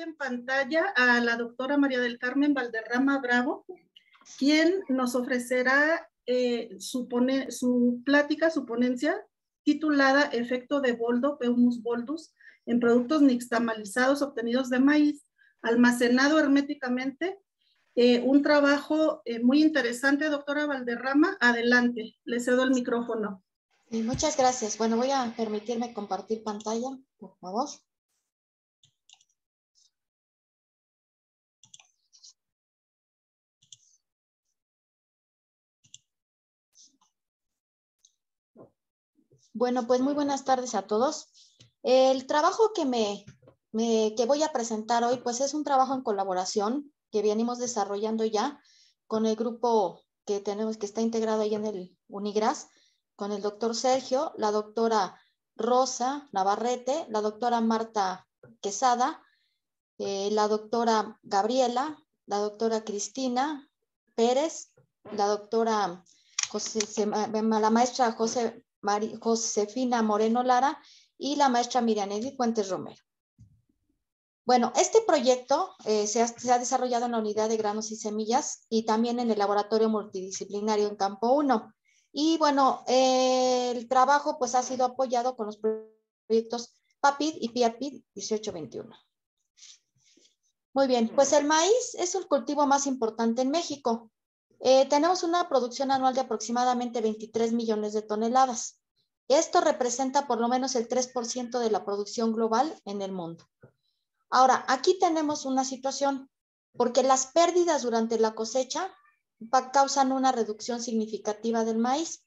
en pantalla a la doctora María del Carmen Valderrama Bravo, quien nos ofrecerá eh, su, plática, su ponencia, titulada Efecto de boldo, Peumus boldus, en productos nixtamalizados obtenidos de maíz, almacenado herméticamente. Eh, un trabajo eh, muy interesante, doctora Valderrama. Adelante, le cedo el micrófono. Muchas gracias. Bueno, voy a permitirme compartir pantalla, por favor. Bueno, pues muy buenas tardes a todos. El trabajo que, me, que voy a presentar hoy, pues es un trabajo en colaboración que venimos desarrollando ya con el grupo que tenemos, que está integrado ahí en el Unigras, con el doctor Sergio, la doctora Rosa Navarrete, la doctora Marta Quesada, eh, la doctora Gabriela, la doctora Cristina Pérez, la doctora José, la maestra José Josefina Moreno Lara y la maestra Edith Fuentes Romero. Bueno, este proyecto eh, se, ha, desarrollado en la unidad de granos y semillas y también en el laboratorio multidisciplinario en Campo 1. Y bueno, eh, el trabajo pues ha sido apoyado con los proyectos PAPID y PIAPID 1821. Muy bien, pues el maíz es el cultivo más importante en México. Eh, tenemos una producción anual de aproximadamente 23 millones de toneladas. Esto representa por lo menos el 3% de la producción global en el mundo. Ahora, aquí tenemos una situación, porque las pérdidas durante la cosecha causan una reducción significativa del maíz.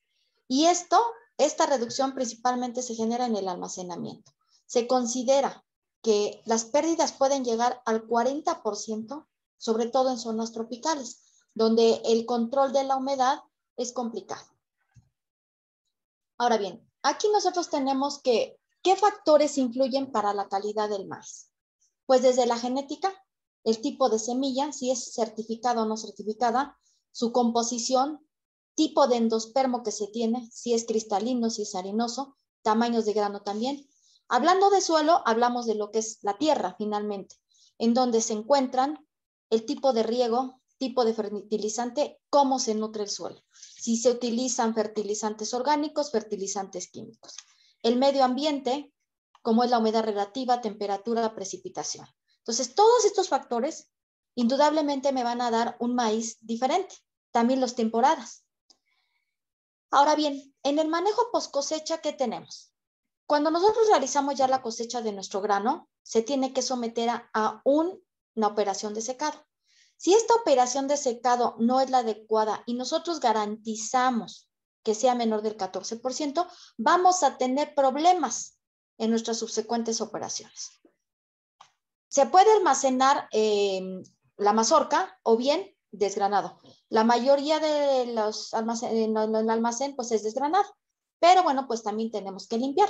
Y esto, esta reducción principalmente se genera en el almacenamiento. Se considera que las pérdidas pueden llegar al 40%, sobre todo en zonas tropicales donde el control de la humedad es complicado. Ahora bien, aquí nosotros tenemos que, ¿qué factores influyen para la calidad del maíz? Pues desde la genética, el tipo de semilla, si es certificada o no certificada, su composición, tipo de endospermo que se tiene, si es cristalino, si es arenoso, tamaños de grano también. Hablando de suelo, hablamos de lo que es la tierra finalmente, en donde se encuentran el tipo de riego, tipo de fertilizante, cómo se nutre el suelo, si se utilizan fertilizantes orgánicos, fertilizantes químicos. El medio ambiente, cómo es la humedad relativa, temperatura, precipitación. Entonces, todos estos factores indudablemente me van a dar un maíz diferente, también las temporadas. Ahora bien, en el manejo post cosecha, ¿qué tenemos? Cuando nosotros realizamos ya la cosecha de nuestro grano, se tiene que someter a, una operación de secado. Si esta operación de secado no es la adecuada y nosotros garantizamos que sea menor del 14%, vamos a tener problemas en nuestras subsecuentes operaciones. Se puede almacenar em, la mazorca o bien desgranado. La mayoría de los almacenes, en eh, el almacén pues es desgranado, pero bueno, pues también tenemos que limpiar.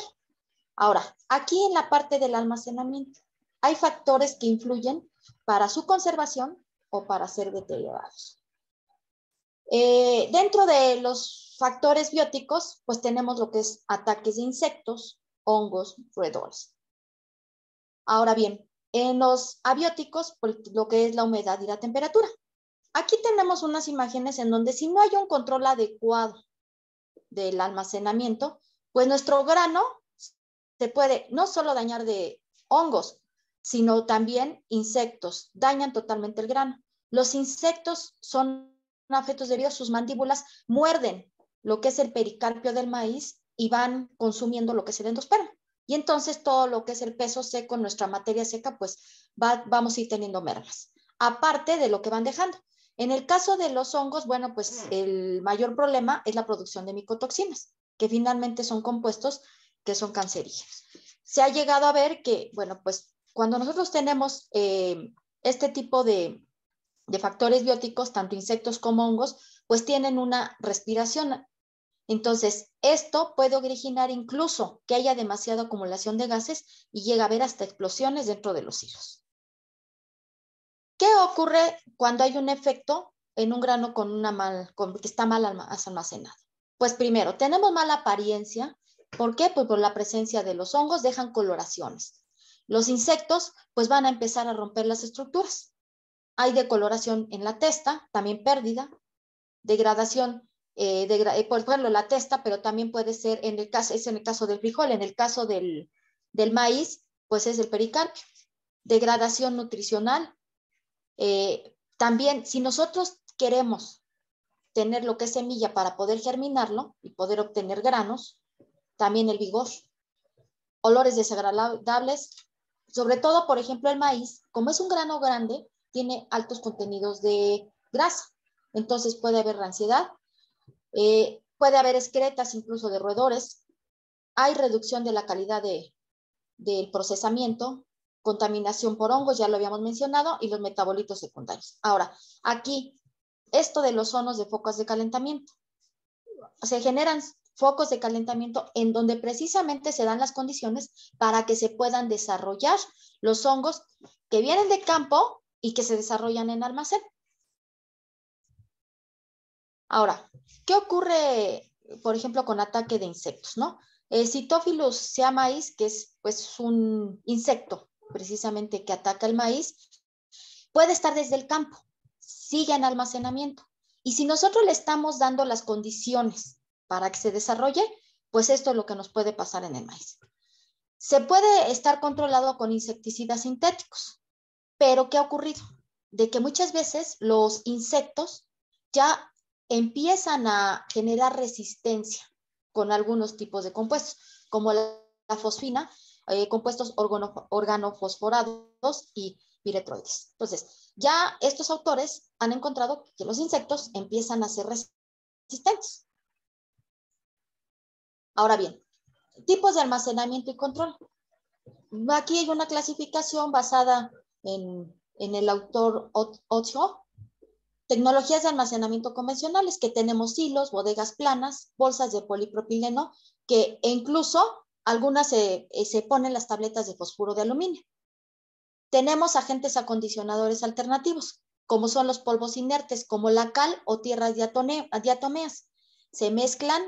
Ahora, aquí en la parte del almacenamiento, hay factores que influyen para su conservación o para ser deteriorados. Eh, dentro de los factores bióticos, pues tenemos lo que es ataques de insectos, hongos, roedores. Ahora bien, en los abióticos, pues lo que es la humedad y la temperatura. Aquí tenemos unas imágenes en donde si no hay un control adecuado del almacenamiento, pues nuestro grano se puede no solo dañar de hongos, sino también insectos. Dañan totalmente el grano. Los insectos son afectos debido a sus mandíbulas, muerden lo que es el pericarpio del maíz y van consumiendo lo que es el endosperma. Y entonces todo lo que es el peso seco, nuestra materia seca, pues va, vamos a ir teniendo mermas, aparte de lo que van dejando. En el caso de los hongos, bueno, pues mm. el mayor problema es la producción de micotoxinas, que finalmente son compuestos que son cancerígenos. Se ha llegado a ver que, bueno, pues cuando nosotros tenemos eh, este tipo de, factores bióticos, tanto insectos como hongos, pues tienen una respiración. Entonces, esto puede originar incluso que haya demasiada acumulación de gases y llega a haber hasta explosiones dentro de los hilos. ¿Qué ocurre cuando hay un efecto en un grano con una mal, que está mal almacenado? Pues primero, tenemos mala apariencia. ¿Por qué? Pues por la presencia de los hongos dejan coloraciones. Los insectos pues van a empezar a romper las estructuras. Hay decoloración en la testa, también pérdida, degradación, eh, eh, por ejemplo, la testa, pero también puede ser, en el caso, es en el caso del frijol, en el caso del, maíz, pues es el pericarpio. Degradación nutricional. Eh, también, si nosotros queremos tener lo que es semilla para poder germinarlo y poder obtener granos, también el vigor. Olores desagradables, sobre todo, por ejemplo, el maíz, como es un grano grande, tiene altos contenidos de grasa. Entonces puede haber ansiedad, eh, puede haber excretas incluso de roedores, hay reducción de la calidad del procesamiento, contaminación por hongos, ya lo habíamos mencionado, y los metabolitos secundarios. Ahora, aquí, esto de los zonos de focos de calentamiento. Se generan focos de calentamiento en donde precisamente se dan las condiciones para que se puedan desarrollar los hongos que vienen de campo y que se desarrollan en almacén. Ahora, ¿qué ocurre, por ejemplo, con ataque de insectos? ¿no? El citophilus sea maíz, que es pues, un insecto precisamente que ataca el maíz, puede estar desde el campo, sigue en almacenamiento. Y si nosotros le estamos dando las condiciones para que se desarrolle, pues esto es lo que nos puede pasar en el maíz. Se puede estar controlado con insecticidas sintéticos, pero ¿qué ha ocurrido? De que muchas veces los insectos ya empiezan a generar resistencia con algunos tipos de compuestos, como la, fosfina, eh, compuestos organo, organofosforados y piretroides. Entonces, ya estos autores han encontrado que los insectos empiezan a ser resistentes. Ahora bien, tipos de almacenamiento y control. Aquí hay una clasificación basada en, el autor Ocho. Tecnologías de almacenamiento convencionales, que tenemos hilos, bodegas planas, bolsas de polipropileno, que e incluso algunas se, eh, se ponen las tabletas de fosfuro de aluminio. Tenemos agentes acondicionadores alternativos, como son los polvos inertes, como la cal o tierras diatomeas. Se mezclan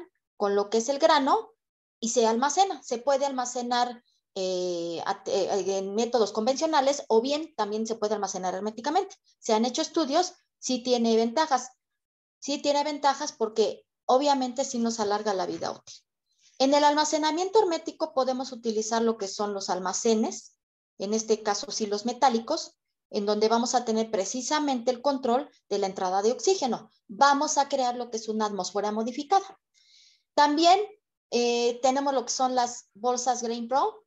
con lo que es el grano y se almacena. Se puede almacenar eh, eh, en métodos convencionales o bien también se puede almacenar herméticamente. Se han hecho estudios, sí tiene ventajas. Sí tiene ventajas porque obviamente sí nos alarga la vida útil. En el almacenamiento hermético podemos utilizar lo que son los almacenes, en este caso sí los metálicos, en donde vamos a tener precisamente el control de la entrada de oxígeno. Vamos a crear lo que es una atmósfera modificada. También eh, tenemos lo que son las bolsas Green Pro.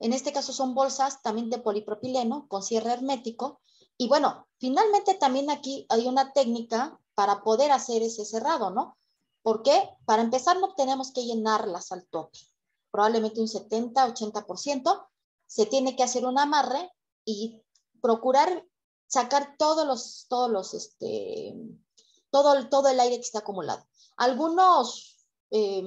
En este caso son bolsas también de polipropileno con cierre hermético. Y bueno, finalmente también aquí hay una técnica para poder hacer ese cerrado, ¿no? Porque para empezar no tenemos que llenarlas al tope, probablemente un 70, 80%. Se tiene que hacer un amarre y procurar sacar todos los, todos este, todo, todo el aire que está acumulado. Algunos Em,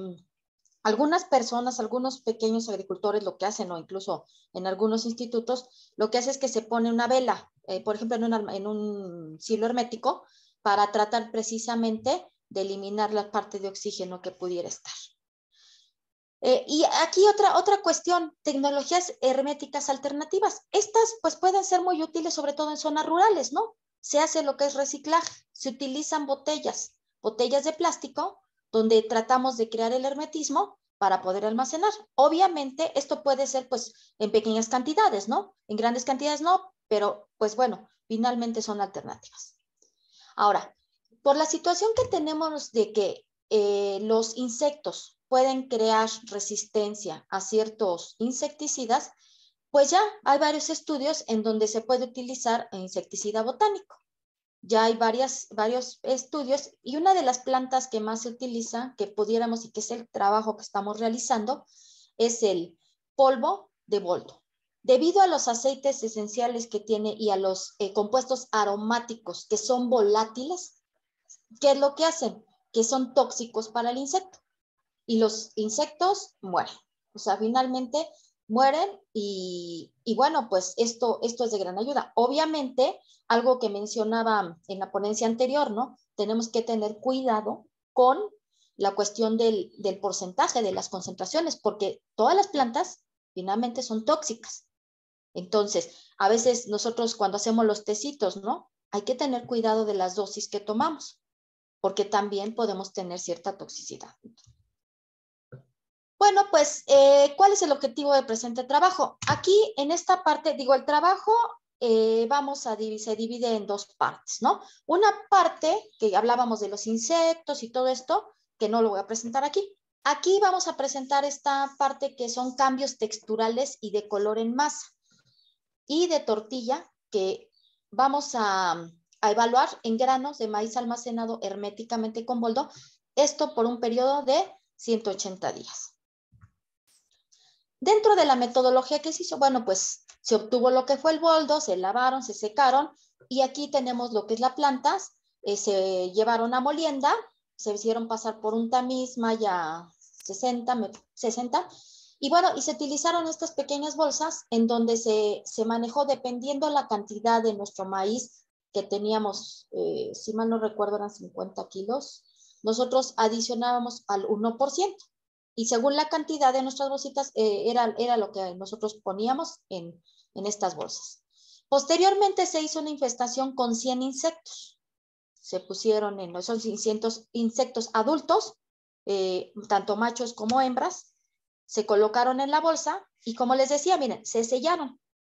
algunas personas, algunos pequeños agricultores lo que hacen, o incluso en algunos institutos, lo que hace es que se pone una vela, eh, por ejemplo, en, en un silo hermético, para tratar precisamente de eliminar la parte de oxígeno que pudiera estar. Eh, y aquí otra, otra cuestión, tecnologías herméticas alternativas. Estas pues pueden ser muy útiles sobre todo en zonas rurales, ¿no? Se hace lo que es reciclaje, se utilizan botellas, botellas de plástico donde tratamos de crear el hermetismo para poder almacenar. Obviamente, esto puede ser pues en pequeñas cantidades, ¿no? En grandes cantidades no, pero pues bueno, finalmente son alternativas. Ahora, por la situación que tenemos de que eh, los insectos pueden crear resistencia a ciertos insecticidas, pues ya hay varios estudios en donde se puede utilizar insecticida botánico ya hay varias, varios estudios y una de las plantas que más se utiliza, que pudiéramos y que es el trabajo que estamos realizando, es el polvo de boldo. Debido a los aceites esenciales que tiene y a los eh, compuestos aromáticos que son volátiles, ¿qué es lo que hacen? Que son tóxicos para el insecto y los insectos mueren. O sea, finalmente mueren y, bueno, pues esto, esto es de gran ayuda. Obviamente, algo que mencionaba en la ponencia anterior, ¿no? Tenemos que tener cuidado con la cuestión del, del porcentaje de las concentraciones, porque todas las plantas finalmente son tóxicas. Entonces, a veces nosotros cuando hacemos los tecitos, ¿no? Hay que tener cuidado de las dosis que tomamos, porque también podemos tener cierta toxicidad. Bueno, pues, eh, ¿cuál es el objetivo de presente trabajo? Aquí, en esta parte, digo, el trabajo eh, vamos a se divide en dos partes, ¿no? Una parte, que hablábamos de los insectos y todo esto, que no lo voy a presentar aquí. Aquí vamos a presentar esta parte que son cambios texturales y de color en masa y de tortilla que vamos a, a evaluar en granos de maíz almacenado herméticamente con boldo, esto por un periodo de 180 días. Dentro de la metodología que se hizo, bueno, pues se obtuvo lo que fue el boldo, se lavaron, se secaron y aquí tenemos lo que es la plantas, eh, se llevaron a molienda, se hicieron pasar por un tamiz ya 60, 60 y bueno, y se utilizaron estas pequeñas bolsas en donde se, manejó dependiendo la cantidad de nuestro maíz que teníamos, eh, si mal no recuerdo eran 50 kilos, nosotros adicionábamos al 1%. Y según la cantidad de nuestras bolsitas, eh, era, lo que nosotros poníamos en, estas bolsas. Posteriormente se hizo una infestación con 100 insectos. Se pusieron en son 500 insectos adultos, eh, tanto machos como hembras, se colocaron en la bolsa y como les decía, miren, se sellaron.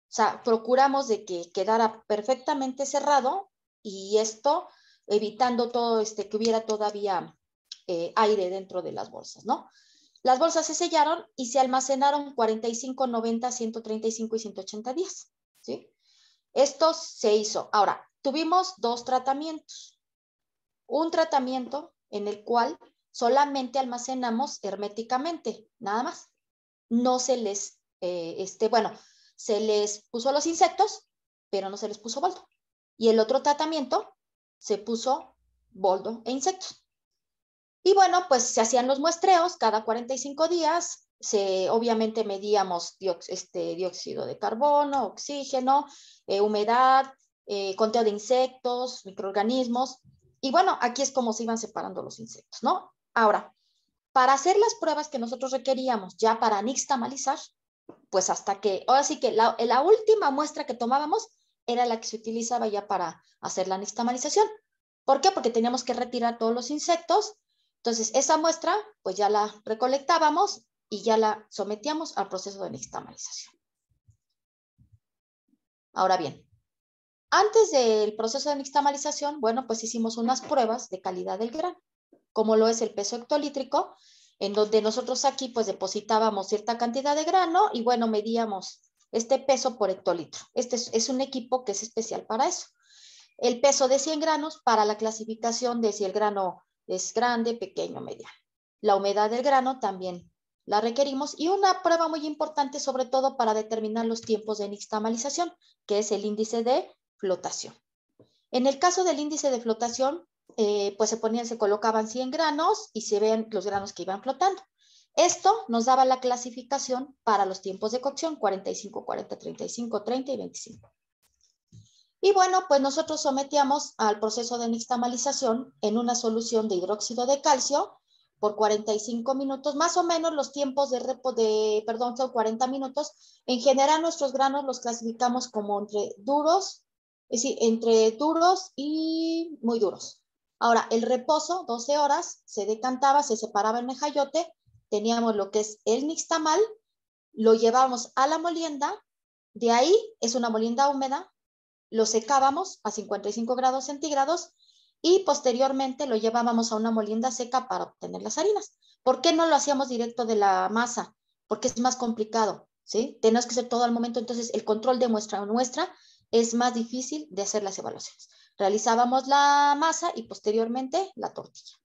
O sea, procuramos de que quedara perfectamente cerrado y esto evitando todo este que hubiera todavía eh, aire dentro de las bolsas, ¿no? Las bolsas se sellaron y se almacenaron 45, 90, 135 y 180 días. ¿sí? Esto se hizo. Ahora, tuvimos dos tratamientos. Un tratamiento en el cual solamente almacenamos herméticamente, nada más. No se les, eh, este, bueno, se les puso los insectos, pero no se les puso boldo. Y el otro tratamiento se puso boldo e insectos. Y bueno, pues se hacían los muestreos cada 45 días, se, obviamente medíamos este, dióxido de carbono, oxígeno, eh, humedad, eh, conteo de insectos, microorganismos. Y bueno, aquí es como se iban separando los insectos, ¿no? Ahora, para hacer las pruebas que nosotros requeríamos ya para nixtamalizar, pues hasta que, ahora sí que la, la última muestra que tomábamos era la que se utilizaba ya para hacer la nixtamalización. ¿Por qué? Porque teníamos que retirar todos los insectos entonces, esa muestra, pues ya la recolectábamos y ya la sometíamos al proceso de nixtamalización. Ahora bien, antes del proceso de nixtamalización, bueno, pues hicimos unas pruebas de calidad del grano, como lo es el peso hectolítrico, en donde nosotros aquí pues depositábamos cierta cantidad de grano y bueno, medíamos este peso por hectolitro. Este es, es, un equipo que es especial para eso. El peso de 100 granos para la clasificación de si el grano es grande, pequeño, mediano. La humedad del grano también la requerimos y una prueba muy importante sobre todo para determinar los tiempos de nixtamalización, que es el índice de flotación. En el caso del índice de flotación, eh, pues se ponían, se colocaban 100 granos y se veían los granos que iban flotando. Esto nos daba la clasificación para los tiempos de cocción 45, 40, 35, 30 y 25. Y bueno, pues nosotros sometíamos al proceso de nixtamalización en una solución de hidróxido de calcio por 45 minutos, más o menos los tiempos de reposo de, perdón, son 40 minutos. En general nuestros granos los clasificamos como entre duros, es decir, entre duros y muy duros. Ahora, el reposo, 12 horas, se decantaba, se separaba en el jayote, teníamos lo que es el nixtamal, lo llevamos a la molienda, de ahí es una molienda húmeda, lo secábamos a 55 grados centígrados y posteriormente lo llevábamos a una molienda seca para obtener las harinas. ¿Por qué no lo hacíamos directo de la masa? Porque es más complicado, ¿sí? Tenemos que hacer todo al momento, entonces el control de muestra muestra es más difícil de hacer las evaluaciones. Realizábamos la masa y posteriormente la tortilla.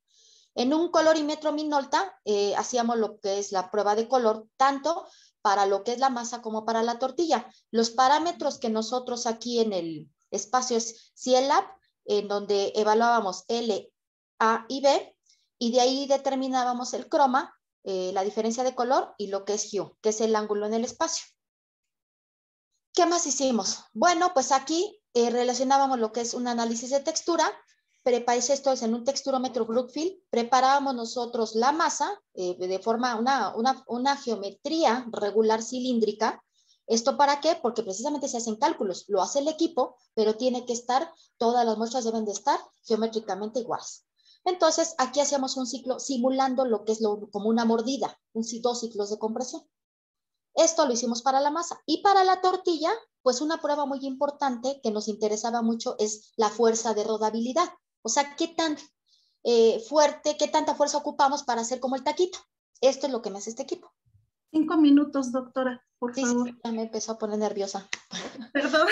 En un colorímetro Minolta eh, hacíamos lo que es la prueba de color, tanto para lo que es la masa como para la tortilla. Los parámetros que nosotros aquí en el espacio es CIELAB, en donde evaluábamos L, A y B, y de ahí determinábamos el croma, eh, la diferencia de color y lo que es hue, que es el ángulo en el espacio. ¿Qué más hicimos? Bueno, pues aquí eh, relacionábamos lo que es un análisis de textura, Preparé esto en un texturómetro Brookfield, preparábamos nosotros la masa eh, de forma, una, geometría regular cilíndrica. ¿Esto para qué? Porque precisamente se hacen cálculos, lo hace el equipo, pero tiene que estar, todas las muestras deben de estar geométricamente iguales. Entonces, aquí hacíamos un ciclo simulando lo que es como una mordida, dos ciclos de compresión. Esto lo hicimos para la masa. Y para la tortilla, pues una prueba muy importante que nos interesaba mucho es la fuerza de rodabilidad. O sea, ¿qué tan eh, fuerte, qué tanta fuerza ocupamos para hacer como el taquito? Esto es lo que me hace este equipo. Cinco minutos, doctora, por favor. Sí, ya me empezó a poner nerviosa. Perdón.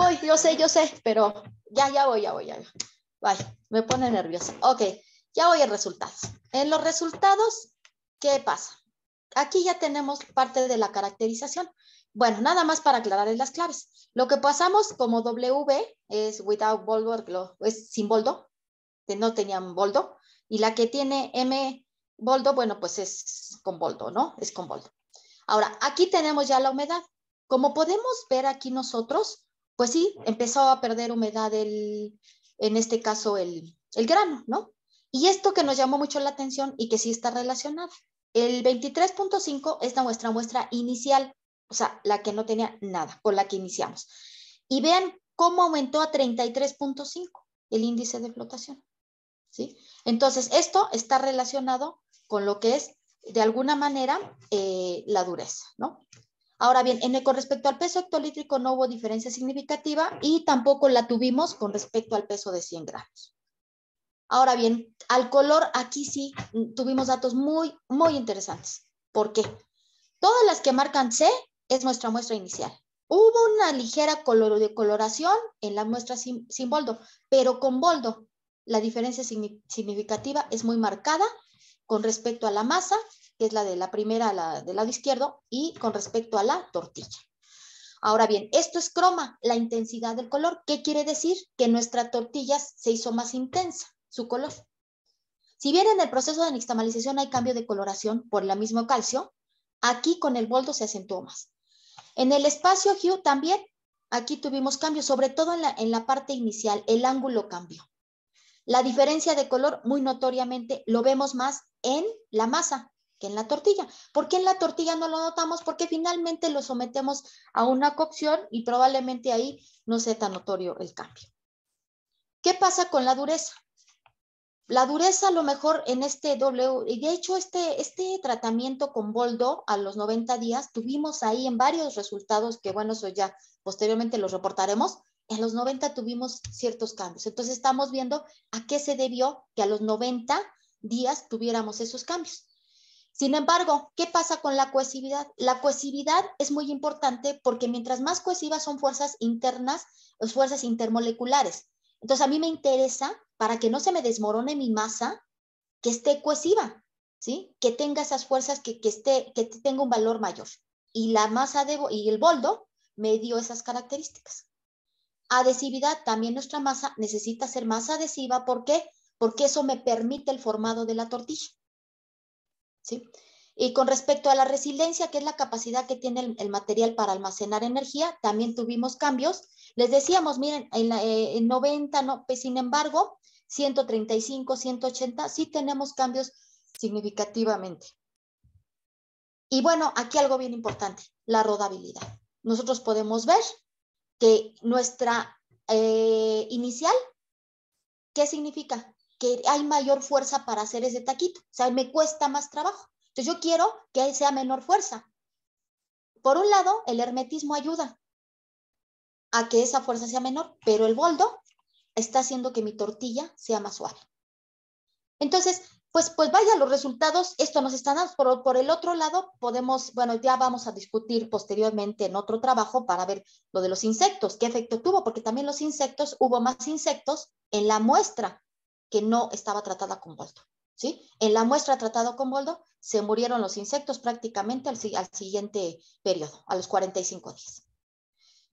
Uy, yo sé, yo sé, pero ya, ya voy, ya voy, ya voy. Vaya, me pone nerviosa. Ok, ya voy a resultados. En los resultados, ¿qué pasa? Aquí ya tenemos parte de la caracterización. Bueno, nada más para aclararles las claves. Lo que pasamos como W es without boldo, es sin boldo, que no tenían boldo, y la que tiene M boldo, bueno, pues es con boldo, ¿no? Es con boldo. Ahora, aquí tenemos ya la humedad. Como podemos ver aquí nosotros, pues sí, empezó a perder humedad el, en este caso el, el grano, ¿no? Y esto que nos llamó mucho la atención y que sí está relacionado. El 23.5 es nuestra muestra inicial o sea, la que no tenía nada, con la que iniciamos. Y vean cómo aumentó a 33.5 el índice de flotación. Entonces, esto está relacionado con lo que es, de alguna manera, eh, la dureza. Ahora bien, en el, con respecto al peso hectolítrico no hubo diferencia significativa y tampoco la tuvimos con respecto al peso de 100 gramos. Ahora bien, al color aquí sí mm, tuvimos datos muy, muy interesantes. ¿Por qué? Todas las que marcan C es nuestra muestra inicial. Hubo una ligera color de coloración en la muestra sin, boldo, pero con boldo la diferencia significativa es muy marcada con respecto a la masa, que es la de la primera la del lado izquierdo, y con respecto a la tortilla. Ahora bien, esto es croma, la intensidad del color. ¿Qué quiere decir? Que nuestra tortilla se hizo más intensa, su color. Si bien en el proceso de nixtamalización hay cambio de coloración por el mismo calcio, aquí con el boldo se acentuó más. En el espacio Hue también, aquí tuvimos cambios, sobre todo en la, en la parte inicial, el ángulo cambió. La diferencia de color, muy notoriamente, lo vemos más en la masa que en la tortilla. ¿Por qué en la tortilla no lo notamos? Porque finalmente lo sometemos a una cocción y probablemente ahí no sea tan notorio el cambio. ¿Qué pasa con la dureza? La dureza a lo mejor en este W, y de hecho este, este tratamiento con boldo a los 90 días, tuvimos ahí en varios resultados que bueno, eso ya posteriormente los reportaremos, en los 90 tuvimos ciertos cambios. Entonces estamos viendo a qué se debió que a los 90 días tuviéramos esos cambios. Sin embargo, ¿qué pasa con la cohesividad? La cohesividad es muy importante porque mientras más cohesivas son fuerzas internas, las fuerzas intermoleculares. Entonces a mí me interesa para que no se me desmorone mi masa, que esté cohesiva, ¿sí? Que tenga esas fuerzas, que, esté, que tenga un valor mayor. Y la masa de, y el boldo me dio esas características. Adhesividad, también nuestra masa necesita ser más adhesiva. ¿Por qué? Porque eso me permite el formado de la tortilla. ¿Sí? Y con respecto a la resiliencia, que es la capacidad que tiene el material para almacenar energía, también tuvimos cambios les decíamos, miren, en, 90, eh, no, pues, sin embargo, 135, 180, sí tenemos cambios significativamente. Y bueno, aquí algo bien importante, la rodabilidad. Nosotros podemos ver que nuestra eh, inicial, ¿qué significa? Que hay mayor fuerza para hacer ese taquito, o sea, me cuesta más trabajo. Entonces yo quiero que sea menor fuerza. Por un lado, el hermetismo ayuda, a que esa fuerza sea menor, pero el boldo está haciendo que mi tortilla sea más suave. Entonces, pues, pues vaya, los resultados, esto nos está dando, por, por el otro lado podemos, bueno, ya vamos a discutir posteriormente en otro trabajo para ver lo de los insectos, qué efecto tuvo, porque también los insectos, hubo más insectos en la muestra que no estaba tratada con boldo. ¿Sí? En la muestra tratada con boldo, se murieron los insectos prácticamente al, al siguiente periodo, a los 45 días.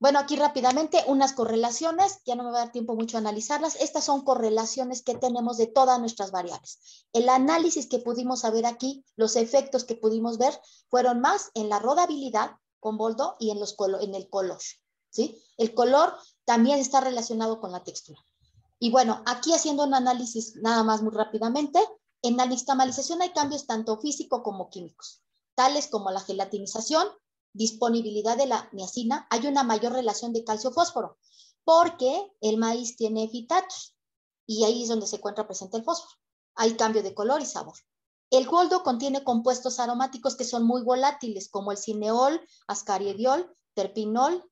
Bueno, aquí rápidamente unas correlaciones, ya no me va a dar tiempo mucho a analizarlas. Estas son correlaciones que tenemos de todas nuestras variables. El análisis que pudimos saber aquí, los efectos que pudimos ver, fueron más en la rodabilidad con boldo y en, los en el color. ¿sí? El color también está relacionado con la textura. Y bueno, aquí haciendo un análisis nada más muy rápidamente, en la nixtamalización hay cambios tanto físicos como químicos, tales como la gelatinización, disponibilidad de la niacina, hay una mayor relación de calcio-fósforo, porque el maíz tiene fitatos y ahí es donde se encuentra presente el fósforo. Hay cambio de color y sabor. El goldo contiene compuestos aromáticos que son muy volátiles, como el cineol, ascariediol terpinol,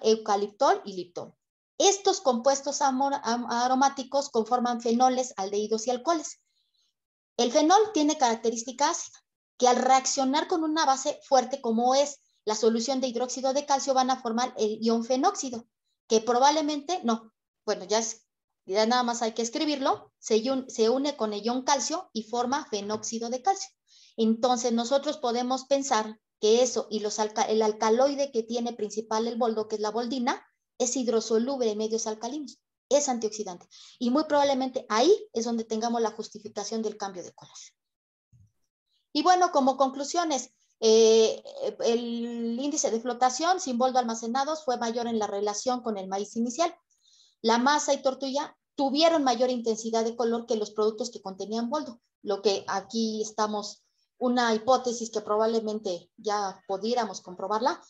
eucaliptol y liptol. Estos compuestos aromáticos conforman fenoles, aldehídos y alcoholes. El fenol tiene características que al reaccionar con una base fuerte como es la solución de hidróxido de calcio van a formar el ion fenóxido, que probablemente, no, bueno, ya, es, ya nada más hay que escribirlo, se, une con el ion calcio y forma fenóxido de calcio. Entonces nosotros podemos pensar que eso y el alcaloide que tiene principal el boldo, que es la boldina, es hidrosoluble en medios alcalinos, es antioxidante. Y muy probablemente ahí es donde tengamos la justificación del cambio de color. Y bueno, como conclusiones, eh, el índice de flotación sin boldo almacenados fue mayor en la relación con el maíz inicial. La masa y tortilla tuvieron mayor intensidad de color que los productos que contenían boldo, lo que aquí estamos, una hipótesis que probablemente ya pudiéramos comprobarla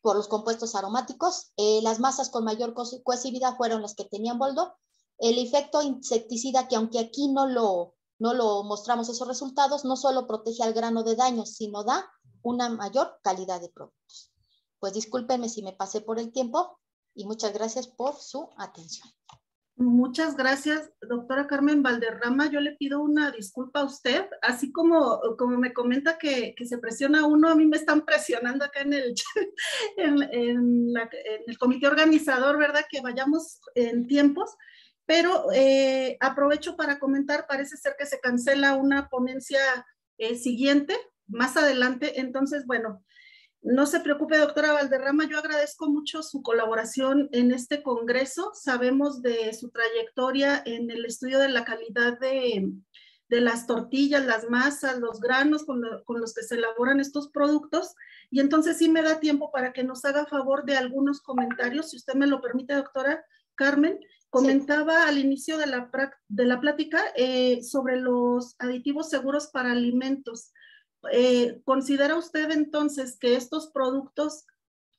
por los compuestos aromáticos. Eh, las masas con mayor cohesividad fueron las que tenían boldo. El efecto insecticida, que aunque aquí no lo, no lo mostramos esos resultados, no solo protege al grano de daño, sino da una mayor calidad de productos. Pues discúlpenme si me pasé por el tiempo y muchas gracias por su atención. Muchas gracias, doctora Carmen Valderrama. Yo le pido una disculpa a usted, así como, como me comenta que, se presiona uno, a mí me están presionando acá en el, en, el comité organizador, ¿verdad? Que vayamos en tiempos, pero eh, aprovecho para comentar, parece ser que se cancela una ponencia eh, siguiente más adelante. Entonces, bueno, no se preocupe, doctora Valderrama, yo agradezco mucho su colaboración en este Congreso. Sabemos de su trayectoria en el estudio de la calidad de, las tortillas, las masas, los granos con, los que se elaboran estos productos. Y entonces sí me da tiempo para que nos haga favor de algunos comentarios, si usted me lo permite, doctora Carmen. Comentaba al inicio de la, de la plática eh, sobre los aditivos seguros para alimentos. Eh, ¿considera usted entonces que estos productos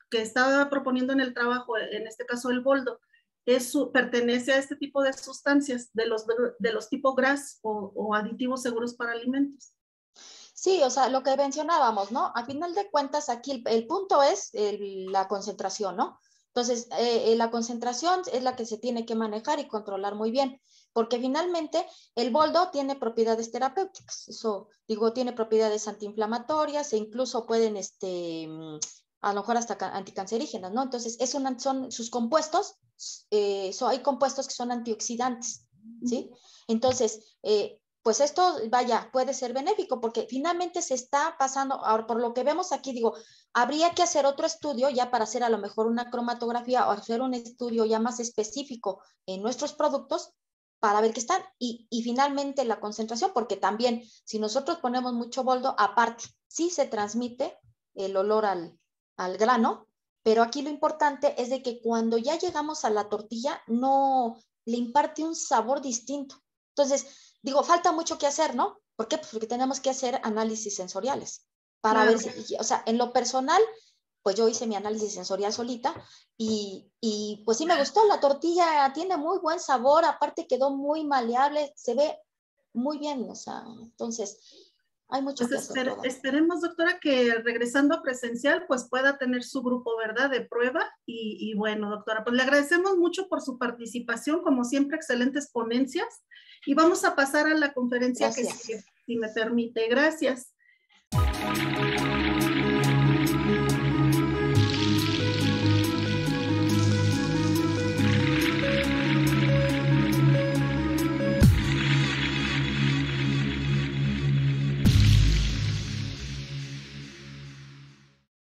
que estaba proponiendo en el trabajo, en este caso el boldo, es, pertenece a este tipo de sustancias, de los, de los tipo gras o, aditivos seguros para alimentos? Sí, o sea, lo que mencionábamos, ¿no? A final de cuentas, aquí el, punto es la concentración, ¿no? Entonces, eh, eh, la concentración es la que se tiene que manejar y controlar muy bien porque finalmente el boldo tiene propiedades terapéuticas, eso digo, tiene propiedades antiinflamatorias e incluso pueden, este, a lo mejor hasta anticancerígenas, ¿no? Entonces, es son sus compuestos, eh, hay compuestos que son antioxidantes, ¿sí? Entonces, eh, pues esto, vaya, puede ser benéfico porque finalmente se está pasando, ahora por lo que vemos aquí, digo, habría que hacer otro estudio ya para hacer a lo mejor una cromatografía o hacer un estudio ya más específico en nuestros productos para ver qué están. Y, finalmente la concentración, porque también si nosotros ponemos mucho boldo, aparte, sí se transmite el olor al, al grano, pero aquí lo importante es de que cuando ya llegamos a la tortilla, no le imparte un sabor distinto. Entonces, digo, falta mucho que hacer, ¿no? ¿Por qué? Pues porque tenemos que hacer análisis sensoriales para ver si, o sea, en lo personal, pues yo hice mi análisis sensorial solita y, y, pues sí me gustó, la tortilla tiene muy buen sabor, aparte quedó muy maleable, se ve muy bien, o sea, entonces hay mucho pues que Esperemos, doctora, que regresando a presencial, pues pueda tener su grupo, ¿verdad?, de prueba. Y, bueno, doctora, pues le agradecemos mucho por su participación, como siempre, excelentes ponencias. Y vamos a pasar a la conferencia que si me permite. Gracias.